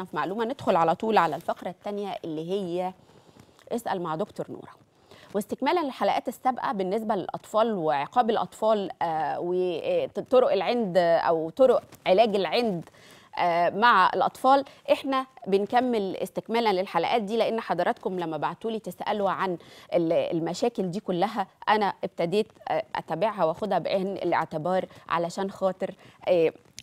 احنا في معلومه ندخل على طول على الفقره الثانيه اللي هي اسال مع دكتور نوره واستكمالا للحلقات السابقه بالنسبه للاطفال وعقاب الاطفال آه، وطرق العند او طرق علاج العند آه، مع الاطفال احنا بنكمل استكمالا للحلقات دي لان حضراتكم لما بعتوا لي تسالوا عن المشاكل دي كلها انا ابتديت آه، اتابعها واخدها بعين الاعتبار علشان خاطر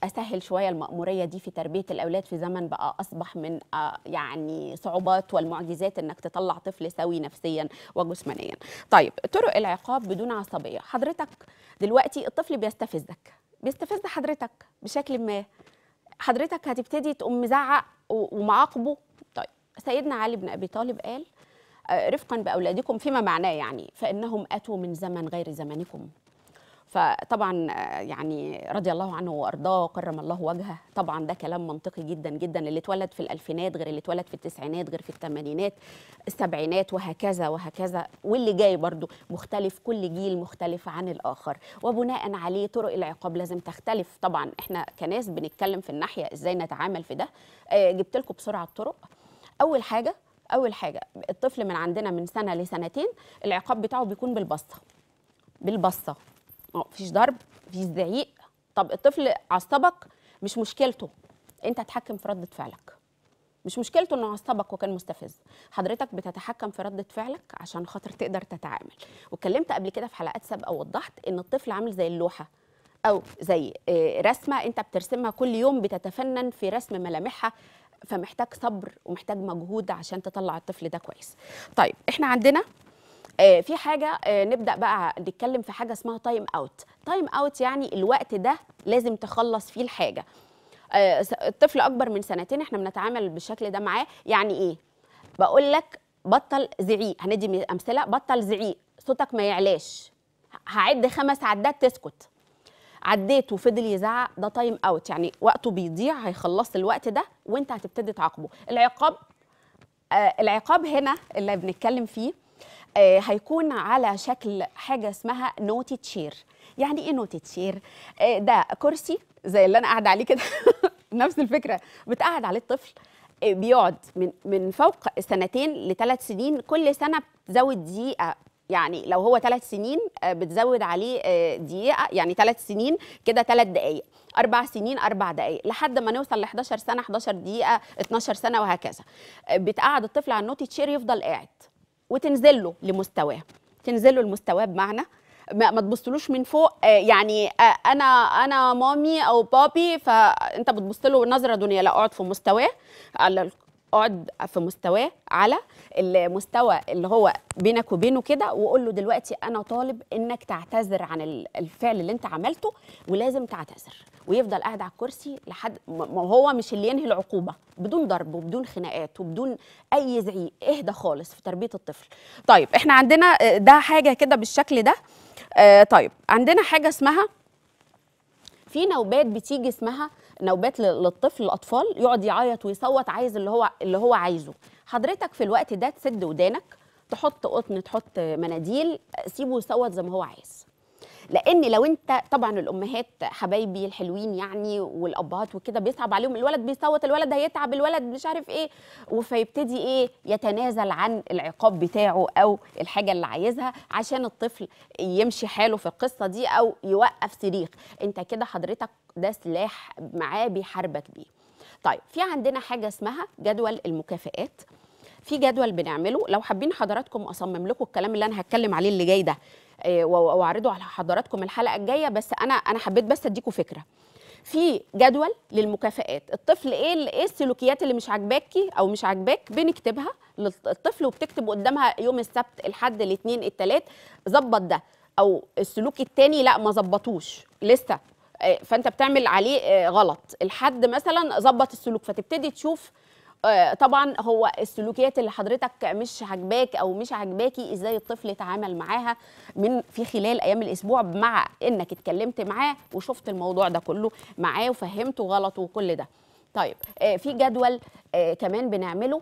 اسهل شويه الماموريه دي في تربيه الاولاد في زمن بقى اصبح من آه، يعني صعوبات والمعجزات انك تطلع طفل سوي نفسيا وجسمانيا طيب طرق العقاب بدون عصبيه حضرتك دلوقتي الطفل بيستفزك بيستفز حضرتك بشكل ما حضرتك هتبتدي تقوم مزعق ومعاقبه طيب سيدنا علي بن ابي طالب قال آه، رفقا باولادكم فيما معناه يعني فانهم اتوا من زمن غير زمنكم فطبعا يعني رضي الله عنه وارضاه وكرم الله وجهه طبعا ده كلام منطقي جدا جدا اللي اتولد في الالفينات غير اللي اتولد في التسعينات غير في الثمانينات السبعينات وهكذا وهكذا واللي جاي برضو مختلف كل جيل مختلف عن الاخر وبناء عليه طرق العقاب لازم تختلف طبعا احنا كناس بنتكلم في الناحيه ازاي نتعامل في ده آه، جبت لكم بسرعه الطرق اول حاجه اول حاجه الطفل من عندنا من سنه لسنتين العقاب بتاعه بيكون بالبصه بالبصه اه مفيش ضرب مفيش زعيق طب الطفل عصبك مش مشكلته انت اتحكم في رده فعلك مش مشكلته انه عصبك وكان مستفز حضرتك بتتحكم في رده فعلك عشان خاطر تقدر تتعامل واتكلمت قبل كده في حلقات سابقه ووضحت ان الطفل عامل زي اللوحه او زي آه، رسمه انت بترسمها كل يوم بتتفنن في رسم ملامحها فمحتاج صبر ومحتاج مجهود عشان تطلع الطفل ده كويس طيب احنا عندنا آه، في حاجه آه، نبدا بقى نتكلم في حاجه اسمها تايم اوت تايم اوت يعني الوقت ده لازم تخلص فيه الحاجه آه، الطفل اكبر من سنتين احنا بنتعامل بالشكل ده معاه يعني ايه بقول لك بطل زعيق هندي امثله بطل زعيق صوتك ما يعلاش هعد خمس عدات تسكت عديت وفضل يزعق ده تايم اوت يعني وقته بيضيع هيخلص الوقت ده وانت هتبتدي تعاقبه العقاب آه العقاب هنا اللي بنتكلم فيه آه، هيكون على شكل حاجه اسمها نوتي تشير يعني ايه نوتي تشير آه، ده كرسي زي اللي انا قاعده عليه كده نفس الفكره بتقعد عليه الطفل آه، بيقعد من من فوق سنتين لثلاث سنين كل سنه بتزود دقيقه يعني لو هو ثلاث سنين بتزود عليه دقيقه يعني ثلاث سنين كده ثلاث دقائق اربع سنين اربع دقائق لحد ما نوصل ل 11 سنه 11 دقيقه 12 سنه وهكذا بتقعد الطفل على النوتي تشير يفضل قاعد وتنزل له لمستواه تنزل له لمستواه بمعنى ما تبصلوش من فوق آه، يعني آه، انا انا مامي او بابي فانت بتبص له نظره دنيا لا اقعد في مستواه على اقعد في مستواه على المستوى اللي هو بينك وبينه كده وقول له دلوقتي انا طالب انك تعتذر عن الفعل اللي انت عملته ولازم تعتذر ويفضل قاعد على الكرسي لحد ما هو مش اللي ينهي العقوبه بدون ضرب وبدون خناقات وبدون اي زعيق اهدى خالص في تربيه الطفل طيب احنا عندنا آه، ده حاجه كده بالشكل ده آه، طيب عندنا حاجه اسمها في نوبات بتيجي اسمها نوبات للطفل الاطفال يقعد يعيط ويصوت عايز اللي هو اللي هو عايزه حضرتك في الوقت ده تسد ودانك تحط قطن تحط مناديل سيبه يصوت زي ما هو عايز لان لو انت طبعا الامهات حبايبي الحلوين يعني والابهات وكده بيصعب عليهم الولد بيصوت الولد هيتعب الولد مش عارف ايه وفيبتدي ايه يتنازل عن العقاب بتاعه او الحاجه اللي عايزها عشان الطفل يمشي حاله في القصه دي او يوقف صريخ انت كده حضرتك ده سلاح معاه بيحاربك بيه طيب في عندنا حاجه اسمها جدول المكافئات في جدول بنعمله لو حابين حضراتكم اصمم لكم الكلام اللي انا هتكلم عليه اللي جاي ده آه، واعرضه على حضراتكم الحلقه الجايه بس انا انا حبيت بس اديكم فكره في جدول للمكافئات الطفل ايه ايه السلوكيات اللي مش عاجباكي او مش عاجباك بنكتبها للطفل وبتكتب قدامها يوم السبت الحد الاثنين الثلاث ظبط ده او السلوك الثاني لا ما ظبطوش لسه آه، فانت بتعمل عليه آه، غلط الحد مثلا ظبط السلوك فتبتدي تشوف آه، طبعا هو السلوكيات اللي حضرتك مش عاجباك او مش عاجباكي ازاي الطفل اتعامل معاها من في خلال ايام الاسبوع مع انك اتكلمت معاه وشفت الموضوع ده كله معاه وفهمته غلطه وكل ده طيب آه، في جدول آه، كمان بنعمله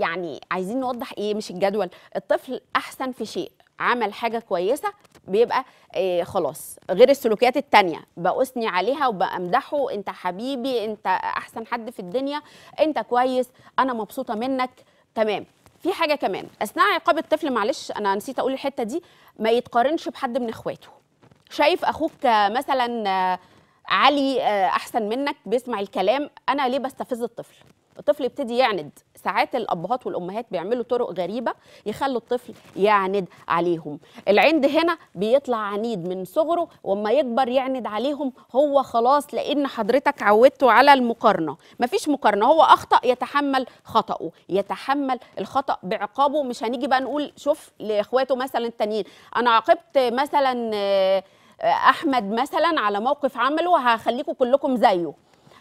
يعني عايزين نوضح ايه مش الجدول الطفل احسن في شيء عمل حاجه كويسه بيبقى آه، خلاص غير السلوكيات التانية بأثني عليها وبأمدحه أنت حبيبي أنت أحسن حد في الدنيا أنت كويس أنا مبسوطة منك تمام في حاجة كمان أثناء عقاب الطفل معلش أنا نسيت أقول الحتة دي ما يتقارنش بحد من إخواته شايف أخوك مثلا آه، علي آه، احسن منك بيسمع الكلام انا ليه بستفز الطفل الطفل يبتدي يعند ساعات الابهات والامهات بيعملوا طرق غريبه يخلوا الطفل يعند عليهم العند هنا بيطلع عنيد من صغره واما يكبر يعند عليهم هو خلاص لان حضرتك عودته على المقارنه مفيش مقارنه هو اخطا يتحمل خطاه يتحمل الخطا بعقابه مش هنيجي بقى نقول شوف لاخواته مثلا التانيين انا عاقبت مثلا آه، احمد مثلا على موقف عمله وهخليكم كلكم زيه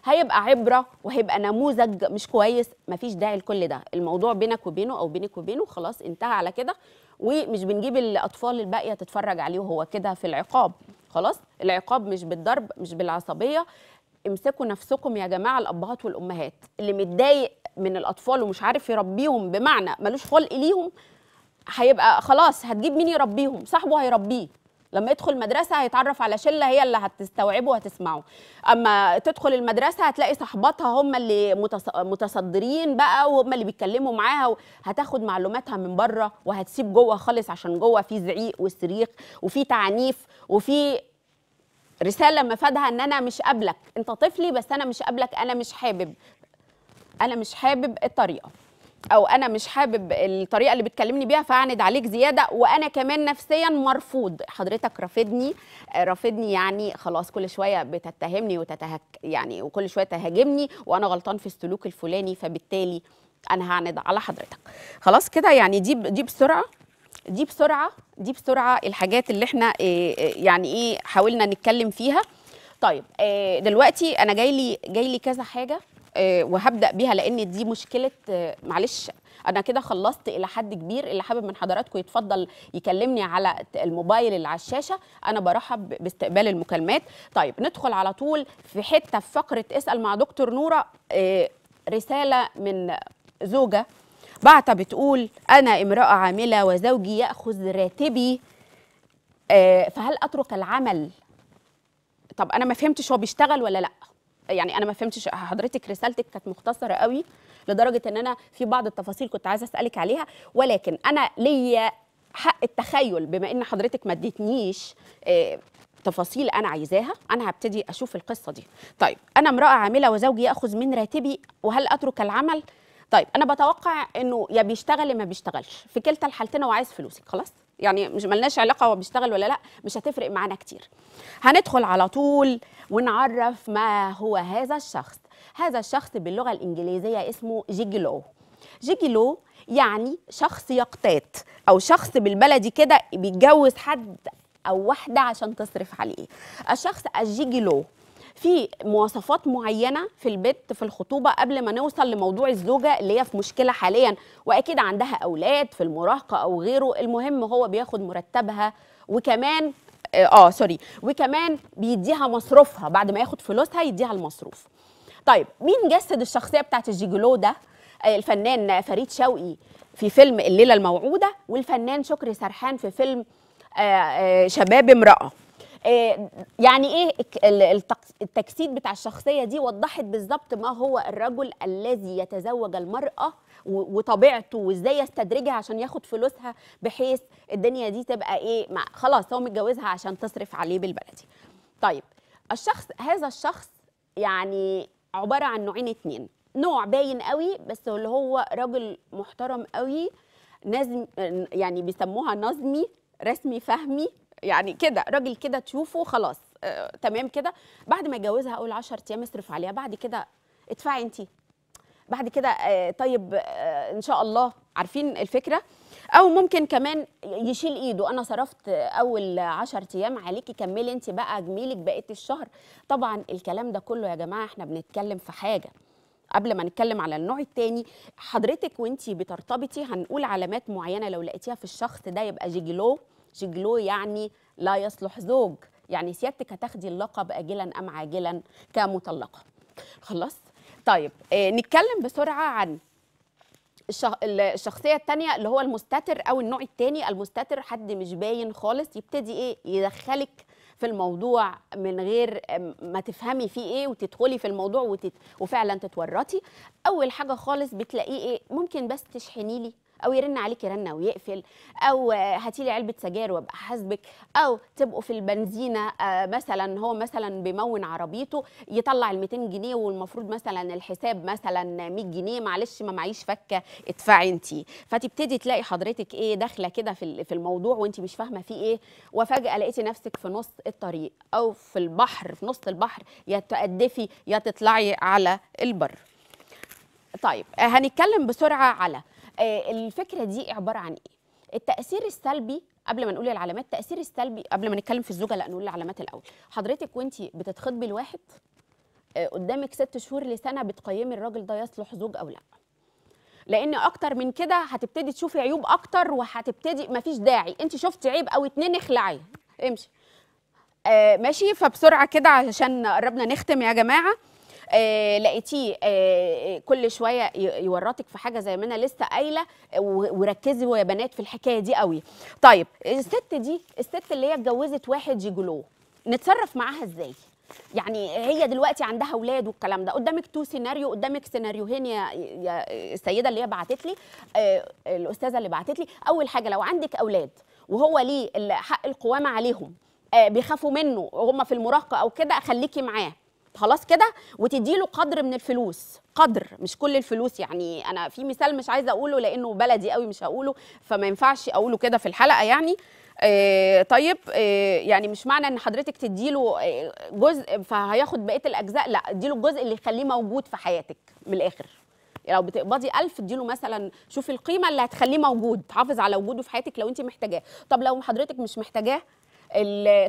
هيبقى عبره وهيبقى نموذج مش كويس مفيش داعي لكل ده الموضوع بينك وبينه او بينك وبينه خلاص انتهى على كده ومش بنجيب الاطفال الباقيه تتفرج عليه وهو كده في العقاب خلاص العقاب مش بالضرب مش بالعصبيه امسكوا نفسكم يا جماعه الابهات والامهات اللي متضايق من الاطفال ومش عارف يربيهم بمعنى ملوش خلق ليهم هيبقى خلاص هتجيب مين يربيهم صاحبه هيربيه لما يدخل مدرسه هيتعرف على شله هي اللي هتستوعبه وهتسمعه اما تدخل المدرسه هتلاقي صحباتها هم اللي متصدرين بقى وهم اللي بيتكلموا معاها هتاخد معلوماتها من بره وهتسيب جوه خالص عشان جوه في زعيق وصريخ وفي تعنيف وفي رساله مفادها ان انا مش قابلك انت طفلي بس انا مش قابلك انا مش حابب انا مش حابب الطريقه او انا مش حابب الطريقه اللي بتكلمني بيها فاعند عليك زياده وانا كمان نفسيا مرفوض حضرتك رافضني رافضني يعني خلاص كل شويه بتتهمني وتتهك يعني وكل شويه تهاجمني وانا غلطان في السلوك الفلاني فبالتالي انا هعند على حضرتك خلاص كده يعني دي دي بسرعه دي بسرعه دي بسرعه الحاجات اللي احنا آه، آه، يعني ايه حاولنا نتكلم فيها طيب آه، دلوقتي انا جاي لي جاي لي كذا حاجه آه، وهبدا بيها لان دي مشكله آه، معلش انا كده خلصت الى حد كبير اللي حابب من حضراتكم يتفضل يكلمني على الموبايل اللي على الشاشه انا برحب باستقبال المكالمات طيب ندخل على طول في حته في فقره اسال مع دكتور نوره آه، رساله من زوجه بعتة بتقول أنا امرأة عاملة وزوجي يأخذ راتبي فهل أترك العمل طب أنا ما فهمتش هو بيشتغل ولا لأ يعني انا ما فهمتش حضرتك رسالتك كانت مختصره قوي لدرجه ان انا في بعض التفاصيل كنت عايزه اسالك عليها ولكن انا ليا حق التخيل بما ان حضرتك ما اديتنيش آه، تفاصيل انا عايزاها انا هبتدي اشوف القصه دي طيب انا امراه عامله وزوجي ياخذ من راتبي وهل اترك العمل طيب انا بتوقع انه يا بيشتغل يا ما بيشتغلش في كلتا الحالتين هو عايز فلوسك خلاص يعني مش ملناش علاقه هو بيشتغل ولا لا مش هتفرق معانا كتير هندخل على طول ونعرف ما هو هذا الشخص هذا الشخص باللغه الانجليزيه اسمه جيجلو جيجلو يعني شخص يقتات او شخص بالبلدي كده بيتجوز حد او واحده عشان تصرف عليه الشخص الجيجلو في مواصفات معينه في البت في الخطوبه قبل ما نوصل لموضوع الزوجه اللي هي في مشكله حاليا واكيد عندها اولاد في المراهقه او غيره المهم هو بياخد مرتبها وكمان اه سوري آه، وكمان بيديها مصروفها بعد ما ياخد فلوسها يديها المصروف طيب مين جسد الشخصيه بتاعت الجيجلو ده آه، الفنان فريد شوقي في فيلم الليله الموعوده والفنان شكري سرحان في فيلم آه، شباب امراه آه، يعني ايه التجسيد بتاع الشخصيه دي وضحت بالظبط ما هو الرجل الذي يتزوج المراه وطبيعته وازاي يستدرجها عشان ياخد فلوسها بحيث الدنيا دي تبقى ايه مع خلاص هو متجوزها عشان تصرف عليه بالبلدي طيب الشخص هذا الشخص يعني عباره عن نوعين اتنين نوع باين قوي بس اللي هو راجل محترم قوي نازم يعني بيسموها نظمي رسمي فهمي يعني كده راجل كده تشوفه خلاص آه تمام كده بعد ما يتجوزها اول 10 ايام اصرف عليها بعد كده ادفعي انت بعد كده آه طيب آه ان شاء الله عارفين الفكره او ممكن كمان يشيل ايده انا صرفت اول 10 ايام عليكي كملي انت بقى جميلك بقيه الشهر طبعا الكلام ده كله يا جماعه احنا بنتكلم في حاجه قبل ما نتكلم على النوع الثاني حضرتك وانت بترتبطي هنقول علامات معينه لو لقيتيها في الشخص ده يبقى جيجلو شجلو يعني لا يصلح زوج يعني سيادتك هتاخدي اللقب اجلا ام عاجلا كمطلقه خلاص طيب آه نتكلم بسرعه عن الشخصيه الثانيه اللي هو المستتر او النوع الثاني المستتر حد مش باين خالص يبتدي ايه يدخلك في الموضوع من غير آه، ما تفهمي فيه ايه وتدخلي في الموضوع وفعلا تتورطي اول حاجه خالص بتلاقيه ايه ممكن بس تشحني لي او يرن عليك رنه ويقفل او آه، هاتي لي علبه سجاير وابقى حاسبك او تبقوا في البنزينه آه، مثلا هو مثلا بيمون عربيته يطلع ال 200 جنيه والمفروض مثلا الحساب مثلا 100 جنيه معلش ما معيش فكه ادفعي انت فتبتدي تلاقي حضرتك ايه داخله كده في في الموضوع وانت مش فاهمه فيه ايه وفجاه لقيتي نفسك في نص الطريق او في البحر في نص البحر يا تقدفي يا تطلعي على البر طيب آه، هنتكلم بسرعه على آه، الفكره دي عباره عن ايه التاثير السلبي قبل ما نقول العلامات التاثير السلبي قبل ما نتكلم في الزوجه لا نقول العلامات الاول حضرتك وانت بتتخطبي الواحد آه، قدامك ست شهور لسنه بتقيمي الراجل ده يصلح زوج او لا لان اكتر من كده هتبتدي تشوفي عيوب اكتر وهتبتدي مفيش داعي انت شفتي عيب او اتنين اخلعيه امشي آه ماشي فبسرعه كده عشان قربنا نختم يا جماعه آه، لقيتيه آه، آه، كل شويه يورطك في حاجه زي ما انا لسه قايله وركزي يا بنات في الحكايه دي قوي طيب الست دي الست اللي هي اتجوزت واحد يجلوه نتصرف معاها ازاي يعني هي دلوقتي عندها اولاد والكلام ده قدامك تو سيناريو قدامك سيناريوهين يا, يا السيده اللي هي بعتت لي آه الاستاذه اللي بعتت لي اول حاجه لو عندك اولاد وهو ليه حق القوامه عليهم آه بيخافوا منه وهم في المراهقه او كده خليكي معاه خلاص كده وتديله قدر من الفلوس قدر مش كل الفلوس يعني انا في مثال مش عايزه اقوله لانه بلدي قوي مش هقوله فما ينفعش اقوله كده في الحلقه يعني إيه طيب إيه يعني مش معنى ان حضرتك تديله آه جزء فهياخد بقيه الاجزاء لا اديله الجزء اللي يخليه موجود في حياتك من الاخر لو بتقبضي 1000 اديله مثلا شوفي القيمه اللي هتخليه موجود حافظ على وجوده في حياتك لو انت محتاجاه طب لو حضرتك مش محتاجاه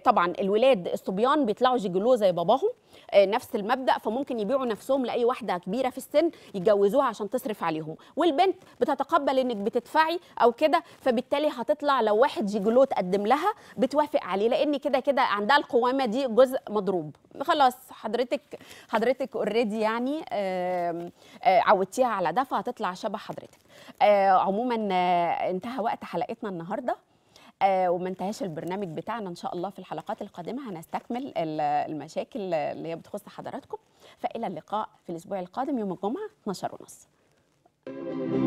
طبعا الولاد الصبيان بيطلعوا جيجلو زي باباهم آه، نفس المبدا فممكن يبيعوا نفسهم لاي واحده كبيره في السن يتجوزوها عشان تصرف عليهم والبنت بتتقبل انك بتدفعي او كده فبالتالي هتطلع لو واحد جيجولو تقدم لها بتوافق عليه لان كده كده عندها القوامه دي جزء مضروب خلاص حضرتك حضرتك اوريدي يعني آه، عودتيها على ده فهتطلع شبه حضرتك آه، عموما انتهى وقت حلقتنا النهارده آه، وما انتهاش البرنامج بتاعنا ان شاء الله في الحلقات القادمه هنستكمل المشاكل اللي هي بتخص حضراتكم فالى اللقاء في الاسبوع القادم يوم الجمعه 12 ونص